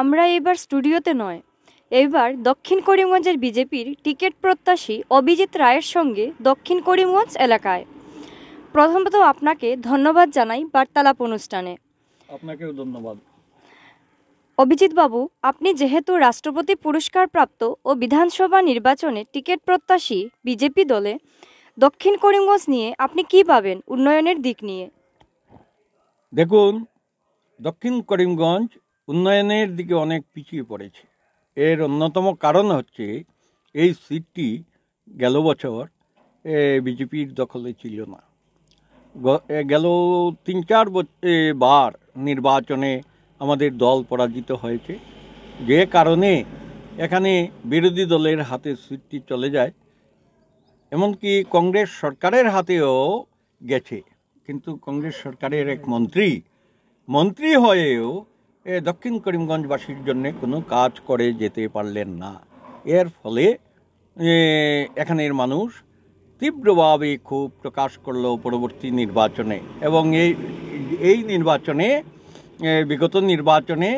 আমরা এবার স্টুডিওতে নয় এবার দক্ষিণ করিমগঞ্জের বিজেপির টিকিট প্রত্যাশী অভিজিৎ রায়ের সঙ্গে দক্ষিণ করিমগঞ্জ এলাকায় প্রথমত আপনাকে ধন্যবাদ জানাই বার্তালাপ অনুষ্ঠানে আপনাকেও ধন্যবাদ অভিজিৎ বাবু আপনি যেহেতু রাষ্ট্রপতি পুরস্কার প্রাপ্ত ও বিধানসভা নির্বাচনে টিকিট প্রত্যাশী বিজেপি দলে দক্ষিণ করিমগঞ্জ নিয়ে আপনি কি পাবেন উন্নয়নের দিক নিয়ে দেখুন দক্ষিণ করিমগঞ্জ উন্নয়নের দিকে অনেক পিছিয়ে পড়েছে এর অন্যতম কারণ হচ্ছে এই সিটটি গেল বছর বিজেপির দখলে ছিল না গেল তিন চার বার নির্বাচনে আমাদের দল পরাজিত হয়েছে যে কারণে এখানে বিরোধী দলের হাতে সিটটি চলে যায় এমনকি কংগ্রেস সরকারের হাতেও গেছে কিন্তু কংগ্রেস সরকারের এক মন্ত্রী মন্ত্রী হয়েও দক্ষিণ করিমগঞ্জবাসীর জন্য কোনো কাজ করে যেতে পারলেন না এর ফলে এখানের মানুষ তীব্রভাবে খুব প্রকাশ করল পরবর্তী নির্বাচনে এবং এই এই নির্বাচনে বিগত নির্বাচনে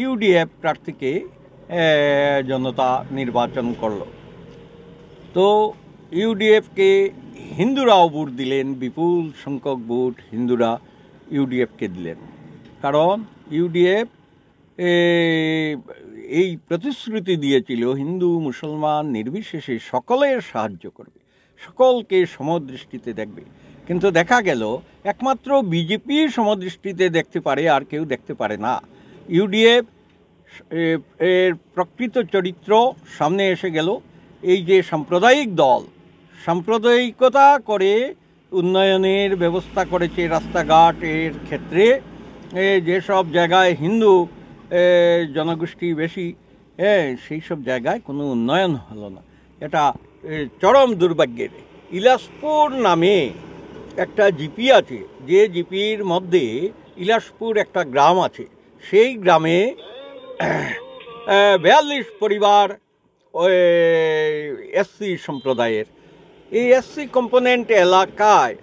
ইউডিএফ প্রার্থীকে জনতা নির্বাচন করল তো ইউডিএফকে হিন্দুরাও ভোট দিলেন বিপুল সংখ্যক ভোট হিন্দুরা ইউডিএফকে দিলেন কারণ ইউডিএফ এই প্রতিশ্রুতি দিয়েছিল হিন্দু মুসলমান নির্বিশেষে সকলের সাহায্য করবে সকলকে সমদৃষ্টিতে দেখবে কিন্তু দেখা গেল একমাত্র বিজেপি সমদৃষ্টিতে দেখতে পারে আর কেউ দেখতে পারে না ইউডিএফ এর প্রকৃত চরিত্র সামনে এসে গেল এই যে সাম্প্রদায়িক দল সাম্প্রদায়িকতা করে উন্নয়নের ব্যবস্থা করেছে রাস্তাঘাটের ক্ষেত্রে যেসব জায়গায় হিন্দু জনগোষ্ঠী বেশি সেই সব জায়গায় কোনো উন্নয়ন হলো না এটা চরম দুর্ভাগ্যের ইলাসপুর নামে একটা জিপি আছে যে জিপির মধ্যে ইলাসপুর একটা গ্রাম আছে সেই গ্রামে বিয়াল্লিশ পরিবার এসসি সম্প্রদায়ের এই এসসি কম্পোনেন্ট এলাকায়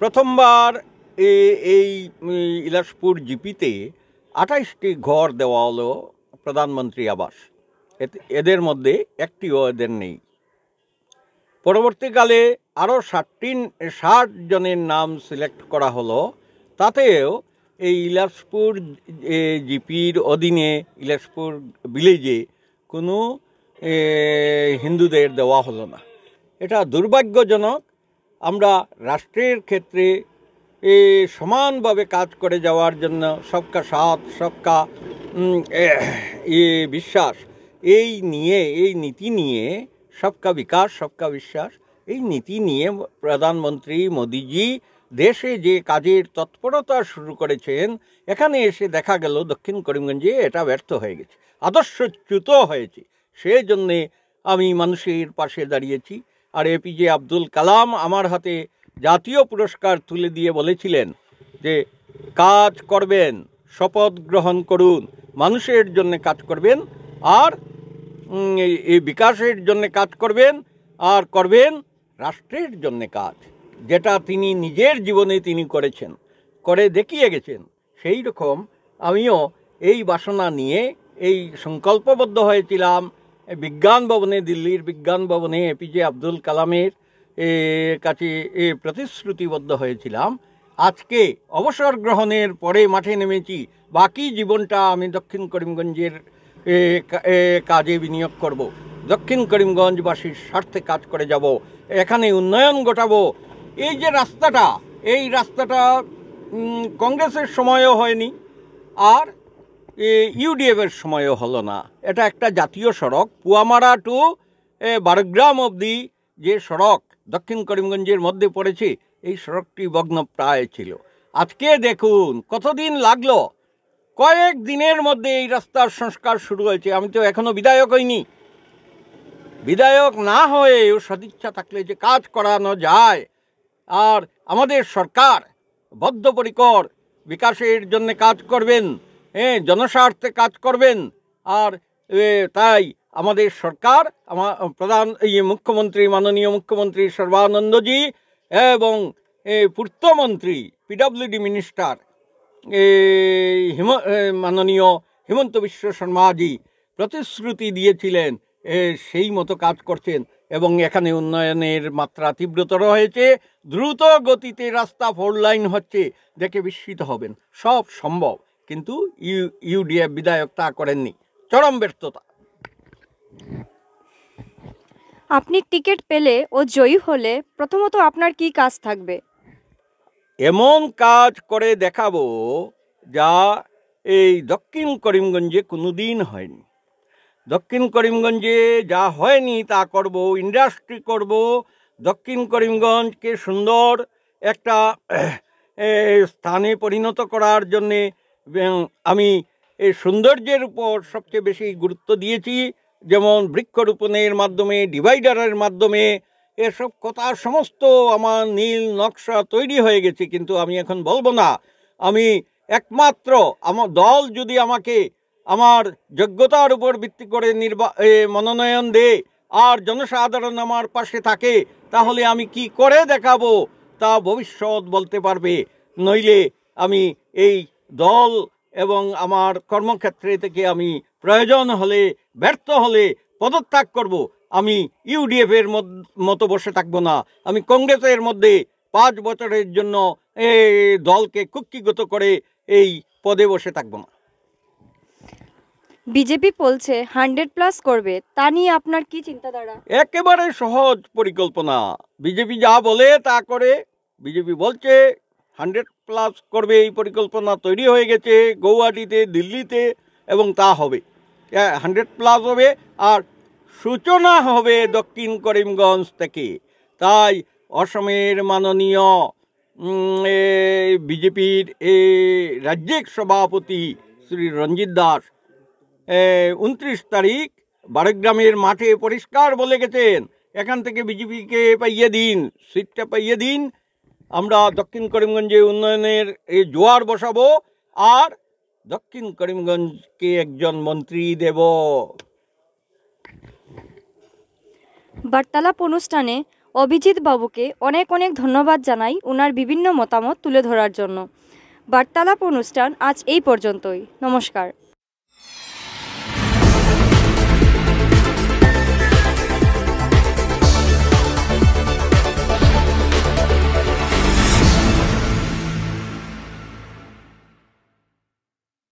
প্রথমবার এই ইলাসপুর জিপিতে আঠাইশটি ঘর দেওয়া হলো প্রধানমন্ত্রী আবাস এদের মধ্যে একটিও এদের নেই পরবর্তীকালে আরও ষাটটি ষাট জনের নাম সিলেক্ট করা হলো তাতেও এই ইলাসপুর জিপির অধীনে ইলাসপুর ভিলেজে কোনো হিন্দুদের দেওয়া হলো না এটা দুর্ভাগ্যজনক আমরা রাষ্ট্রের ক্ষেত্রে এ সমানভাবে কাজ করে যাওয়ার জন্য সবকা সাথ সবকা এ বিশ্বাস এই নিয়ে এই নীতি নিয়ে সবকা বিকাশ সবকা বিশ্বাস এই নীতি নিয়ে প্রধানমন্ত্রী মোদিজি দেশে যে কাজের তৎপরতা শুরু করেছেন এখানে এসে দেখা গেল দক্ষিণ করিমগঞ্জে এটা ব্যর্থ হয়ে গেছে আদর্শচ্যুত হয়েছে সেই জন্যে আমি মানুষের পাশে দাঁড়িয়েছি আর এপিজে আব্দুল কালাম আমার হাতে জাতীয় পুরস্কার তুলে দিয়ে বলেছিলেন যে কাজ করবেন শপথ গ্রহণ করুন মানুষের জন্য কাজ করবেন আর এই বিকাশের জন্য কাজ করবেন আর করবেন রাষ্ট্রের জন্য কাজ যেটা তিনি নিজের জীবনে তিনি করেছেন করে দেখিয়ে গেছেন সেই রকম আমিও এই বাসনা নিয়ে এই সংকল্পবদ্ধ হয়েছিলাম বিজ্ঞান ভবনে দিল্লির বিজ্ঞান ভবনে এপিজে আব্দুল কালামের কাছে এ প্রতিশ্রুতিবদ্ধ হয়েছিলাম আজকে অবসর গ্রহণের পরে মাঠে নেমেছি বাকি জীবনটা আমি দক্ষিণ করিমগঞ্জের কাজে বিনিয়োগ করব। দক্ষিণ করিমগঞ্জবাসীর স্বার্থে কাজ করে যাব এখানে উন্নয়ন ঘটাবো এই যে রাস্তাটা এই রাস্তাটা কংগ্রেসের সময়ও হয়নি আর ইউডিএফের সময়ও হলো না এটা একটা জাতীয় সড়ক পুয়ামারা টু বারগ্রাম অবধি যে সড়ক দক্ষিণ করিমগঞ্জের মধ্যে পড়েছে এই সড়কটি প্রায় ছিল আজকে দেখুন কতদিন লাগলো কয়েক দিনের মধ্যে এই রাস্তার সংস্কার শুরু হয়েছে আমি তো এখনও বিধায়ক হইনি বিধায়ক না হয়ে ও সদিচ্ছা থাকলে যে কাজ করানো যায় আর আমাদের সরকার বদ্ধপরিকর বিকাশের জন্য কাজ করবেন হ্যাঁ জনস্বার্থে কাজ করবেন আর তাই আমাদের সরকার আমার প্রধান এই মুখ্যমন্ত্রী মাননীয় মুখ্যমন্ত্রী সর্বানন্দজি এবং পূর্তমন্ত্রী পিডাব্লিউডি মিনিস্টার হিম মাননীয় হিমন্ত বিশ্ব শর্মাজি প্রতিশ্রুতি দিয়েছিলেন সেই মতো কাজ করছেন এবং এখানে উন্নয়নের মাত্রা তীব্রতর হয়েছে দ্রুত গতিতে রাস্তা ফোর লাইন হচ্ছে দেখে বিস্মিত হবেন সব সম্ভব কিন্তু ইউ ইউডিএফ বিধায়ক তা করেননি চরম ব্যর্থতা আপনি টিকিট পেলে ও জয়ী হলে প্রথমত আপনার কি কাজ থাকবে এমন কাজ করে দেখাবো যা এই দক্ষিণ করিমগঞ্জে কোনোদিন হয়নি দক্ষিণ করিমগঞ্জে যা হয়নি তা করব ইন্ডাস্ট্রি করব দক্ষিণ করিমগঞ্জকে সুন্দর একটা স্থানে পরিণত করার জন্যে আমি এই সৌন্দর্যের উপর সবচেয়ে বেশি গুরুত্ব দিয়েছি যেমন বৃক্ষরোপণের মাধ্যমে ডিভাইডারের মাধ্যমে এসব কথা সমস্ত আমার নীল নকশা তৈরি হয়ে গেছে কিন্তু আমি এখন বলবো না আমি একমাত্র আমার দল যদি আমাকে আমার যোগ্যতার উপর ভিত্তি করে নির্বা মনোনয়ন দেয় আর জনসাধারণ আমার পাশে থাকে তাহলে আমি কি করে দেখাবো তা ভবিষ্যৎ বলতে পারবে নইলে আমি এই দল এবং আমার কর্মক্ষেত্রে থেকে আমি প্রয়োজন হলে ব্যর্থ হলে পদত্যাগ করব আমি ইউডিএফের মতো বসে থাকবো না আমি কংগ্রেসের মধ্যে পাঁচ বছরের জন্য এই দলকে কুক্ষিগত করে এই পদে বসে থাকবো না বিজেপি বলছে হান্ড্রেড প্লাস করবে তা নিয়ে আপনার কি চিন্তাধারা একেবারে সহজ পরিকল্পনা বিজেপি যা বলে তা করে বিজেপি বলছে হান্ড্রেড প্লাস করবে এই পরিকল্পনা তৈরি হয়ে গেছে গৌহাটিতে দিল্লিতে এবং তা হবে হান্ড্রেড হ্যাঁ, প্লাস হবে আর সূচনা হবে দক্ষিণ করিমগঞ্জ থেকে তাই অসমের মাননীয় বিজেপির এ রাজ্যিক সভাপতি শ্রী রঞ্জিত দাস উনত্রিশ তারিখ বারগ্রামের মাঠে পরিষ্কার বলে গেছেন এখান থেকে বিজেপিকে পাইয়ে দিন সিটটা পাইয়ে দিন আমরা দক্ষিণ করিমগঞ্জে উন্নয়নের এই জোয়ার বসাবো আর দক্ষিণ করিমগঞ্জকে একজন মন্ত্রী দেব বার্তালাপ অনুষ্ঠানে অভিজিৎ বাবুকে অনেক অনেক ধন্যবাদ জানাই ওনার বিভিন্ন মতামত তুলে ধরার জন্য বার্তালাপ অনুষ্ঠান আজ এই পর্যন্তই নমস্কার